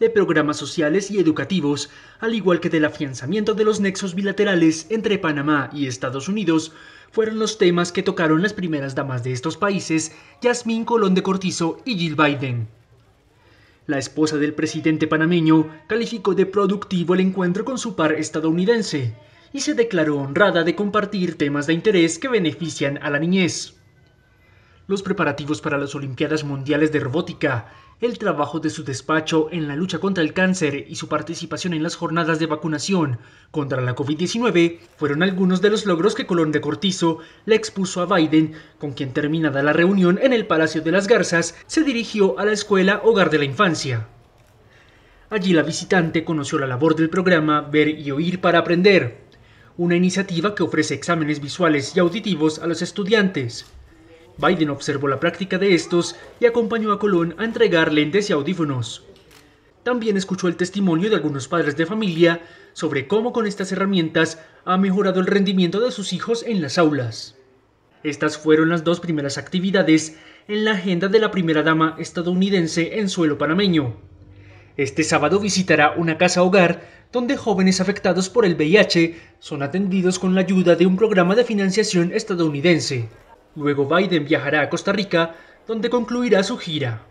de programas sociales y educativos, al igual que del afianzamiento de los nexos bilaterales entre Panamá y Estados Unidos, fueron los temas que tocaron las primeras damas de estos países, Yasmín Colón de Cortizo y Jill Biden. La esposa del presidente panameño calificó de productivo el encuentro con su par estadounidense y se declaró honrada de compartir temas de interés que benefician a la niñez los preparativos para las Olimpiadas Mundiales de Robótica, el trabajo de su despacho en la lucha contra el cáncer y su participación en las jornadas de vacunación contra la COVID-19 fueron algunos de los logros que Colón de Cortizo le expuso a Biden, con quien terminada la reunión en el Palacio de las Garzas, se dirigió a la escuela Hogar de la Infancia. Allí la visitante conoció la labor del programa Ver y Oír para Aprender, una iniciativa que ofrece exámenes visuales y auditivos a los estudiantes. Biden observó la práctica de estos y acompañó a Colón a entregar lentes y audífonos. También escuchó el testimonio de algunos padres de familia sobre cómo con estas herramientas ha mejorado el rendimiento de sus hijos en las aulas. Estas fueron las dos primeras actividades en la agenda de la primera dama estadounidense en suelo panameño. Este sábado visitará una casa hogar donde jóvenes afectados por el VIH son atendidos con la ayuda de un programa de financiación estadounidense. Luego Biden viajará a Costa Rica, donde concluirá su gira.